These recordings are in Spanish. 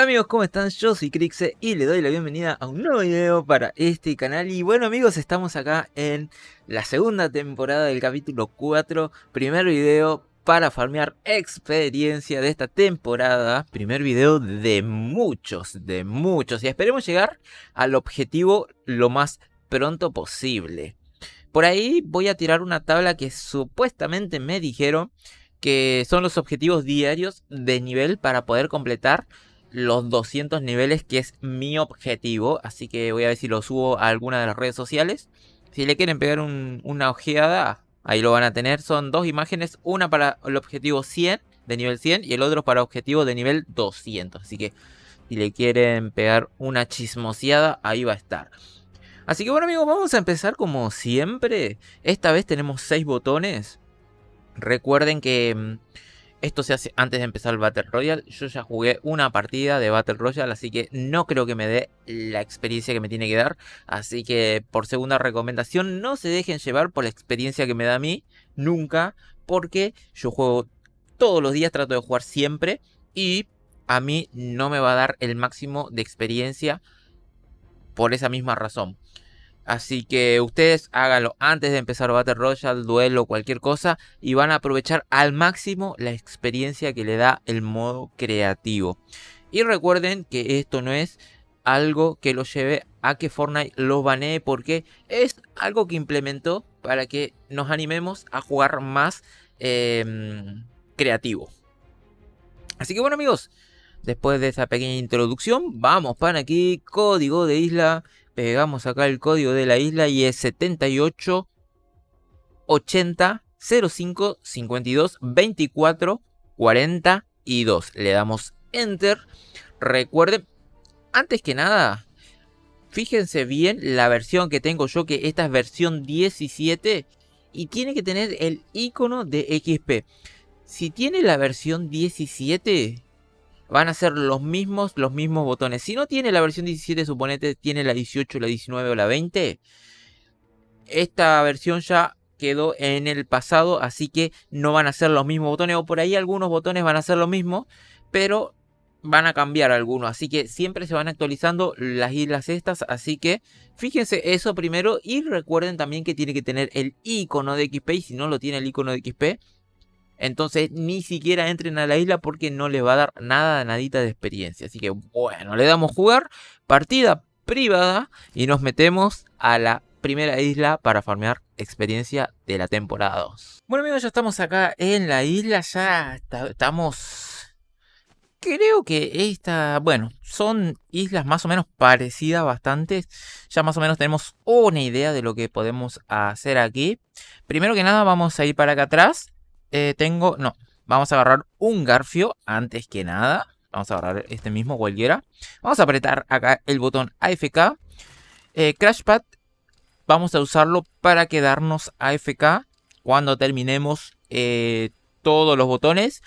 Hola amigos, ¿cómo están? Yo soy Crixe y le doy la bienvenida a un nuevo video para este canal. Y bueno amigos, estamos acá en la segunda temporada del capítulo 4, primer video para farmear experiencia de esta temporada. Primer video de muchos, de muchos. Y esperemos llegar al objetivo lo más pronto posible. Por ahí voy a tirar una tabla que supuestamente me dijeron que son los objetivos diarios de nivel para poder completar los 200 niveles, que es mi objetivo. Así que voy a ver si lo subo a alguna de las redes sociales. Si le quieren pegar una ojeada, ahí lo van a tener. Son dos imágenes, una para el objetivo 100 de nivel 100 y el otro para objetivo de nivel 200. Así que si le quieren pegar una chismoseada, ahí va a estar. Así que bueno amigos, vamos a empezar como siempre. Esta vez tenemos 6 botones. Recuerden que mm, esto se hace antes de empezar el Battle Royale. Yo ya jugué una partida de Battle Royale, así que no creo que me dé la experiencia que me tiene que dar. Así que por segunda recomendación, no se dejen llevar por la experiencia que me da a mí, nunca, porque yo juego todos los días, trato de jugar siempre y a mí no me va a dar el máximo de experiencia por esa misma razón. Así que ustedes háganlo antes de empezar Battle Royale, duelo, cualquier cosa. Y van a aprovechar al máximo la experiencia que le da el modo creativo. Y recuerden que esto no es algo que los lleve a que Fortnite los banee porque es algo que implementó para que nos animemos a jugar más em, creativo. Así que bueno amigos, después de esa pequeña introducción, vamos para aquí, código de isla Pegamos acá el código de la isla y es 78 80 05 52 24 42. Le damos enter. Recuerden, antes que nada, fíjense bien la versión que tengo yo, que esta es versión 17 y tiene que tener el icono de XP. Si tiene la versión 17, van a ser los mismos, los mismos botones. Si no tiene la versión 17, suponete, tiene la 18, la 19 o la 20. Esta versión ya quedó en el pasado, así que no van a ser los mismos botones. O por ahí algunos botones van a ser los mismos, pero van a cambiar algunos. Así que siempre se van actualizando las islas estas. Así que fíjense eso primero. Y recuerden también que tiene que tener el icono de XP. Y si no lo tiene el icono de XP, entonces ni siquiera entren a la isla porque no les va a dar nada, nadita de experiencia. Así que bueno, le damos jugar partida privada y nos metemos a la primera isla para farmear experiencia de la temporada 2. Bueno amigos, ya estamos acá en la isla, ya estamos... Creo que esta, bueno, son islas más o menos parecidas bastante. Ya más o menos tenemos una idea de lo que podemos hacer aquí. Primero que nada vamos a ir para acá atrás eh, tengo, no, vamos a agarrar un garfio antes que nada. Vamos a agarrar este mismo cualquiera. Vamos a apretar acá el botón AFK. Eh, Crashpad vamos a usarlo para quedarnos AFK cuando terminemos eh, todos los botones.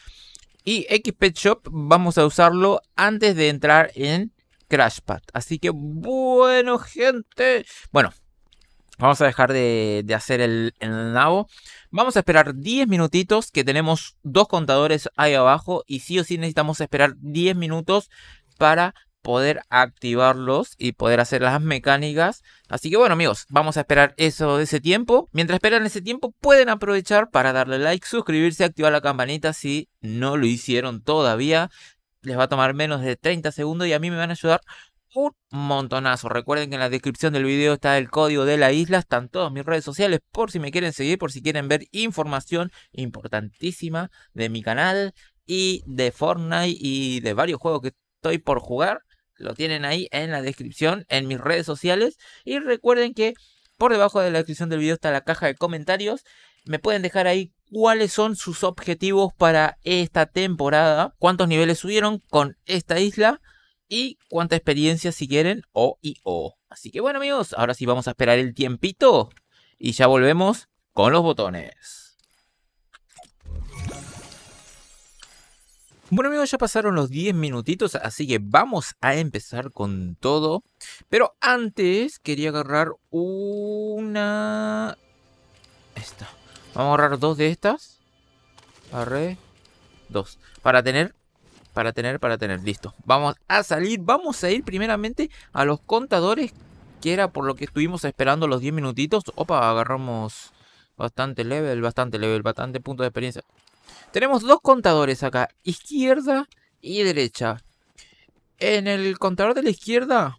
Y XP Shop vamos a usarlo antes de entrar en Crashpad. Así que bueno gente. Bueno, vamos a dejar de, hacer el, el nabo. Vamos a esperar 10 minutitos, que tenemos dos contadores ahí abajo y sí o sí necesitamos esperar 10 minutos para poder activarlos y poder hacer las mecánicas. Así que bueno amigos, vamos a esperar eso de ese tiempo. Mientras esperan ese tiempo pueden aprovechar para darle like, suscribirse, activar la campanita si no lo hicieron todavía. Les va a tomar menos de 30 segundos y a mí me van a ayudar un montonazo. Recuerden que en la descripción del video está el código de la isla, están todas mis redes sociales por si me quieren seguir, por si quieren ver información importantísima de mi canal y de Fortnite y de varios juegos que estoy por jugar. Lo tienen ahí en la descripción, en mis redes sociales. Y recuerden que por debajo de la descripción del video está la caja de comentarios. Me pueden dejar ahí cuáles son sus objetivos para esta temporada, cuántos niveles subieron con esta isla y cuánta experiencia si quieren, O y O. Así que bueno amigos, ahora sí vamos a esperar el tiempito y ya volvemos con los botones. Bueno amigos, ya pasaron los 10 minutitos, así que vamos a empezar con todo. Pero antes quería agarrar una... Esta. Vamos a agarrar dos de estas. Agarré dos. Para tener para tener, para tener, listo. Vamos a salir, vamos a ir primeramente a los contadores, que era por lo que estuvimos esperando los 10 minutitos. Opa, agarramos bastante level, bastante level, bastante punto de experiencia. Tenemos dos contadores acá, izquierda y derecha. En el contador de la izquierda,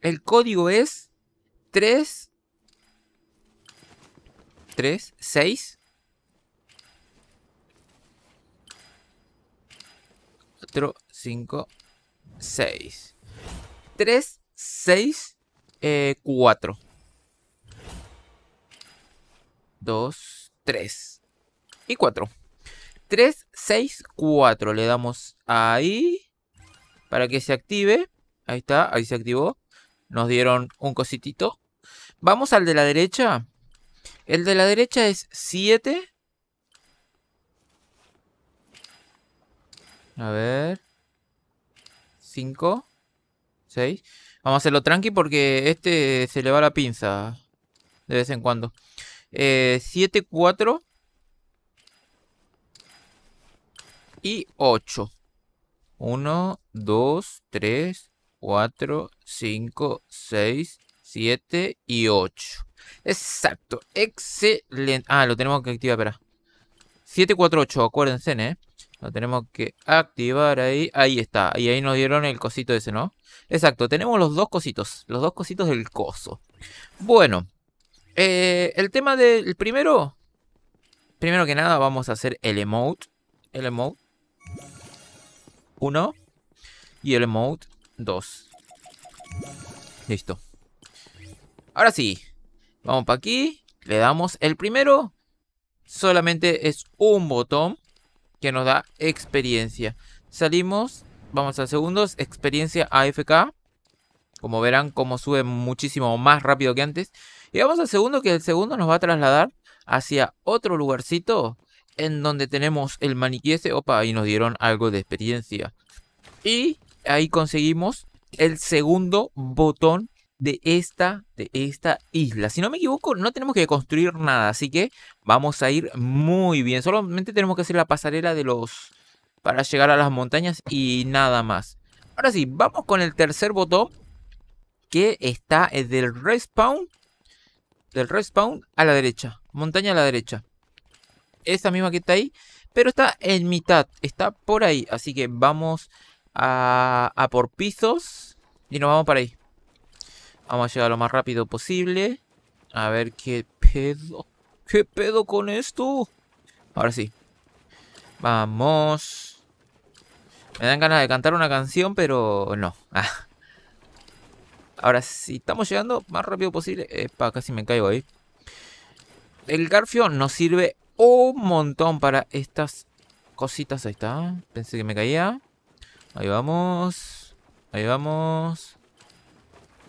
el código es 3, 3, 6, 5, 6. 3, 6, 4. 2, 3. Y 4. 3, 6, 4. Le damos ahí. Para que se active. Ahí está, ahí se activó. Nos dieron un cositito. Vamos al de la derecha. El de la derecha es 7. A ver. 5. 6. Vamos a hacerlo tranqui porque este se le va la pinza. De vez en cuando. 7, eh, 4. Y 8. 1, 2, 3, 4, 5, 6, 7 y 8. Exacto. Excelente. Ah, lo tenemos que activar, espera. 7, 4, 8. Acuérdense, ¿eh? Lo tenemos que activar ahí. Ahí está. Y ahí nos dieron el cosito ese, ¿no? Exacto, tenemos los dos cositos. Los dos cositos del coso. Bueno. Eh, el tema del primero. Primero que nada vamos a hacer el emote. El emote. Uno. Y el emote. Dos. Listo. Ahora sí. Vamos para aquí. Le damos el primero. Solamente es un botón que nos da experiencia. Salimos, vamos a segundos, experiencia AFK. Como verán, como sube muchísimo más rápido que antes. Y vamos al segundo, que el segundo nos va a trasladar hacia otro lugarcito en donde tenemos el maniquí Opa, ahí nos dieron algo de experiencia. Y ahí conseguimos el segundo botón de esta, de esta isla. Si no me equivoco, no tenemos que construir nada, así que vamos a ir muy bien. Solamente tenemos que hacer la pasarela de los... para llegar a las montañas y nada más. Ahora sí, vamos con el tercer botón, que está el eh, del respawn, del respawn a la derecha, montaña a la derecha. Esa misma que está ahí, pero está en mitad, está por ahí, así que vamos a, a por pisos y nos vamos para ahí. Vamos a llegar lo más rápido posible. A ver qué pedo. ¿Qué pedo con esto? Ahora sí. Vamos. Me dan ganas de cantar una canción, pero no. Ah. Ahora sí, estamos llegando más rápido posible. Epa, casi me caigo ahí. El garfio nos sirve un montón para estas cositas. Ahí está. Pensé que me caía. Ahí vamos. Ahí vamos.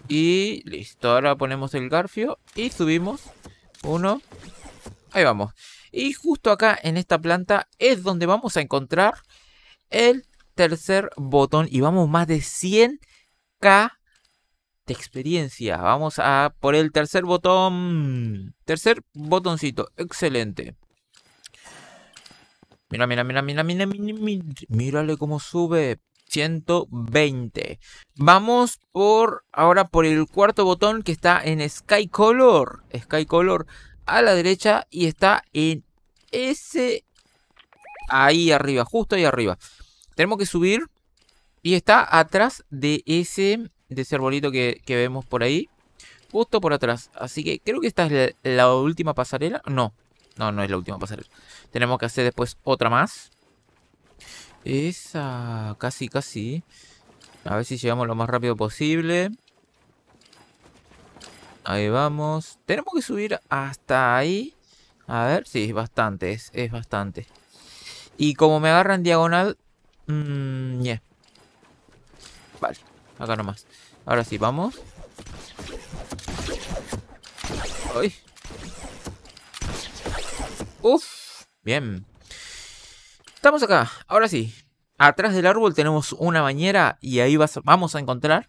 Y listo, ahora ponemos el garfio y subimos. Uno. Ahí vamos. Y justo acá en esta planta es donde vamos a encontrar el tercer botón. Y vamos más de 100k de experiencia. Vamos a por el tercer botón. Tercer botoncito. Excelente. Mira, mira, mira, mira, mira, mira, mira, mírale cómo sube. 120. Vamos por ahora por el cuarto botón que está en Sky Color. Sky Color a la derecha y está en ese... Ahí arriba, justo ahí arriba. Tenemos que subir y está atrás de ese, de ese arbolito que, vemos por ahí. Justo por atrás. Así que creo que esta es la, la última pasarela. No, no, no es la última pasarela. Tenemos que hacer después otra más. Esa, casi, casi. A ver si llegamos lo más rápido posible. Ahí vamos. Tenemos que subir hasta ahí. A ver, sí, es bastante, es, bastante. Y como me agarra en diagonal... yeah. Mm, vale, acá nomás. Ahora sí, vamos. Uy. Uf, bien. Estamos acá, ahora sí. Atrás del árbol tenemos una bañera y ahí vamos a encontrar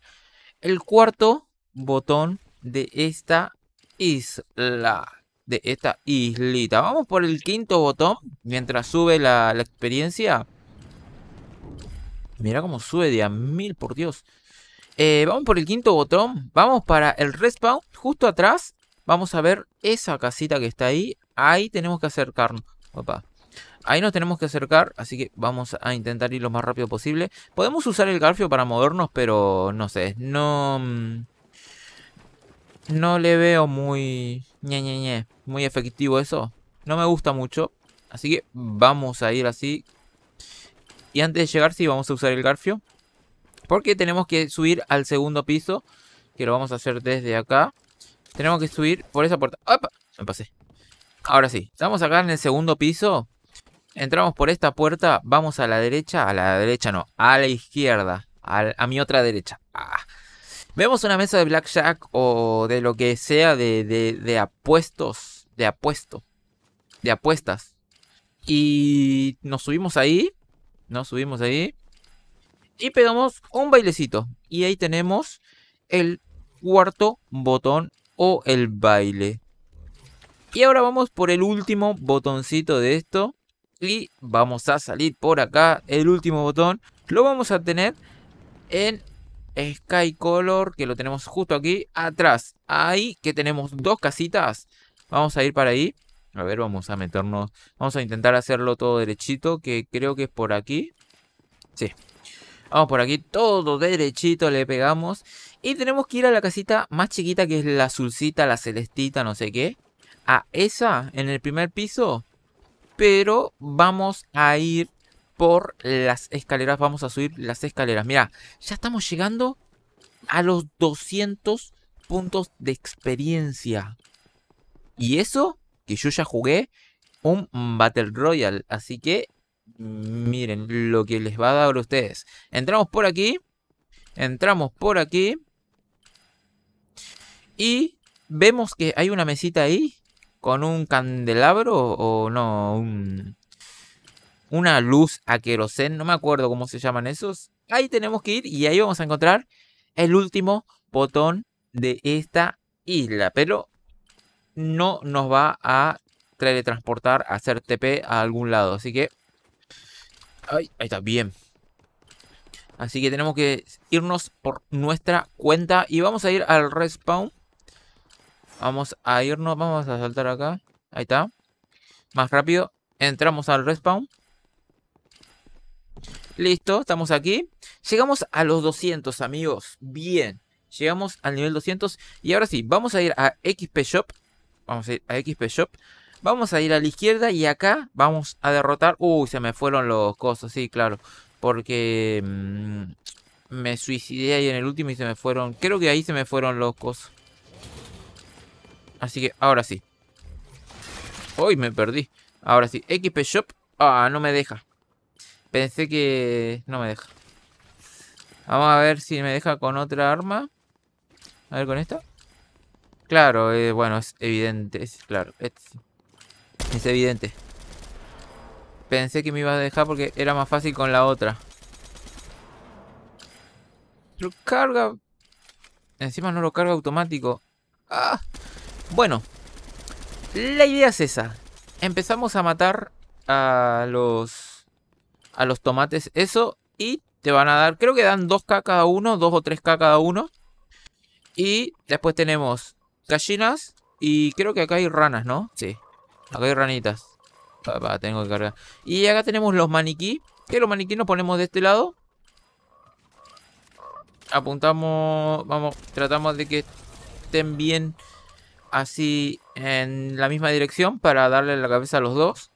el cuarto botón de esta isla. De esta islita. Vamos por el quinto botón mientras sube la, experiencia. Mira cómo sube de a mil, por Dios. Eh, vamos por el quinto botón. Vamos para el respawn. Justo atrás vamos a ver esa casita que está ahí. Ahí tenemos que acercarnos. Opa. Ahí nos tenemos que acercar, así que vamos a intentar ir lo más rápido posible. Podemos usar el garfio para movernos, pero no sé, no... Mm, no le veo muy... muy efectivo eso. No me gusta mucho, así que vamos a ir así. Y antes de llegar sí vamos a usar el garfio. Porque tenemos que subir al segundo piso, que lo vamos a hacer desde acá. Tenemos que subir por esa puerta. ¡Opa! Me pasé. Ahora sí, estamos acá en el segundo piso entramos por esta puerta, vamos a la derecha, a la derecha no, a la izquierda, a, mi otra derecha. Ah. Vemos una mesa de blackjack o de lo que sea de, de, de apuestos, de apuesto, de apuestas. Y nos subimos ahí, nos subimos ahí y pegamos un bailecito. Y ahí tenemos el cuarto botón o el baile. Y ahora vamos por el último botoncito de esto vamos a salir por acá. El último botón lo vamos a tener en Sky Color, que lo tenemos justo aquí atrás. Ahí que tenemos dos casitas. Vamos a ir para ahí. A ver, vamos a meternos. Vamos a intentar hacerlo todo derechito, que creo que es por aquí. Sí. Vamos por aquí, todo derechito le pegamos. Y tenemos que ir a la casita más chiquita, que es la azulcita, la celestita, no sé qué. A ah, esa, en el primer piso, pero vamos a ir por las escaleras, vamos a subir las escaleras. Mira, ya estamos llegando a los 200 puntos de experiencia. Y eso que yo ya jugué un Battle Royale, así que miren lo que les va a dar a ustedes. Entramos por aquí, entramos por aquí y vemos que hay una mesita ahí con un candelabro o no, una luz a no me acuerdo cómo se llaman esos. Ahí tenemos que ir y ahí vamos a encontrar el último botón de esta isla, pero no nos va a teletransportar, a hacer TP a algún lado, así que... ahí está, bien. Así que tenemos que irnos por nuestra cuenta y vamos a ir al respawn Vamos a irnos, vamos a saltar acá. Ahí está. Más rápido. Entramos al respawn. Listo, estamos aquí. Llegamos a los 200, amigos. Bien. Llegamos al nivel 200. Y ahora sí, vamos a ir a XP Shop. Vamos a ir a XP Shop. Vamos a ir a la izquierda y acá vamos a derrotar... Uy, se me fueron los cosas, sí, claro. Porque mm, me suicidé ahí en el último y se me fueron... Creo que ahí se me fueron los cosas. Así que ahora sí. Uy, me perdí. Ahora sí. XP Shop. Ah, no me deja. Pensé que no me deja. Vamos a ver si me deja con otra arma. A ver con esta. Claro, eh, bueno, es evidente. Es claro. Es, evidente. Pensé que me iba a dejar porque era más fácil con la otra. Lo carga. Encima no lo carga automático. ¡Ah! Bueno, la idea es esa. Empezamos a matar a los a los tomates, eso, y te van a dar, creo que dan 2K cada uno, 2 o 3K cada uno. Y después tenemos gallinas y creo que acá hay ranas, ¿no? Sí, acá hay ranitas. tengo que cargar. Y acá tenemos los maniquí, que los maniquí nos ponemos de este lado. Apuntamos, vamos, tratamos de que estén bien así en la misma dirección para darle la cabeza a los dos.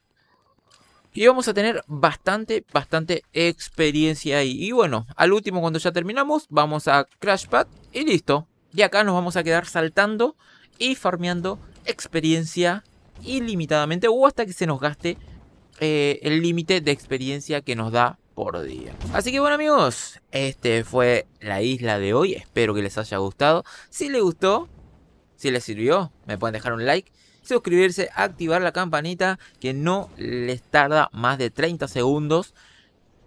Y vamos a tener bastante, bastante experiencia ahí. Y bueno, al último cuando ya terminamos, vamos a Crash Pad. y listo. Y acá nos vamos a quedar saltando y farmeando experiencia ilimitadamente o hasta que se nos gaste eh, el límite de experiencia que nos da por día. Así que bueno amigos, este fue la isla de hoy. Espero que les haya gustado. Si les gustó, si les sirvió, me pueden dejar un like, suscribirse, activar la campanita, que no les tarda más de 30 segundos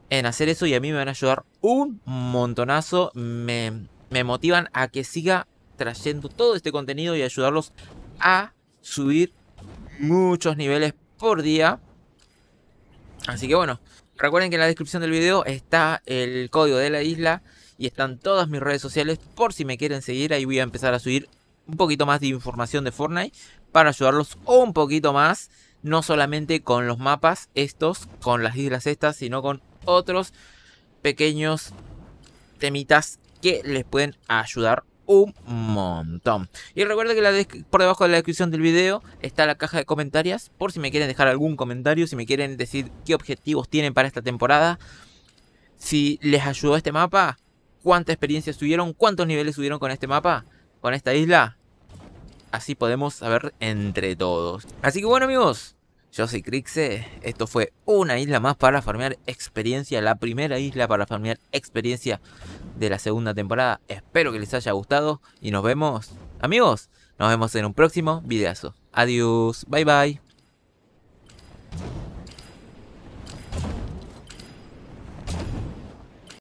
en hacer eso y a mí me van a ayudar un montonazo. Me, me motivan a que siga trayendo todo este contenido y ayudarlos a subir muchos niveles por día. Así que bueno, recuerden que en la descripción del video está el código de la isla y están todas mis redes sociales por si me quieren seguir. Ahí voy a empezar a subir un poquito más de información de Fortnite para ayudarlos un poquito más, no solamente con los mapas estos, con las islas estas, sino con otros pequeños temitas que les pueden ayudar un montón. Y recuerda que la por debajo de la descripción del video está la caja de comentarios, por si me quieren dejar algún comentario, si me quieren decir qué objetivos tienen para esta temporada, si les ayudó este mapa, cuánta experiencia subieron, cuántos niveles subieron con este mapa, con esta isla así podemos saber entre todos. Así que bueno amigos, yo soy Crixe, esto fue una isla más para farmear experiencia, la primera isla para farmear experiencia de la segunda temporada. Espero que les haya gustado y nos vemos, amigos, nos vemos en un próximo videazo. Adiós, bye bye.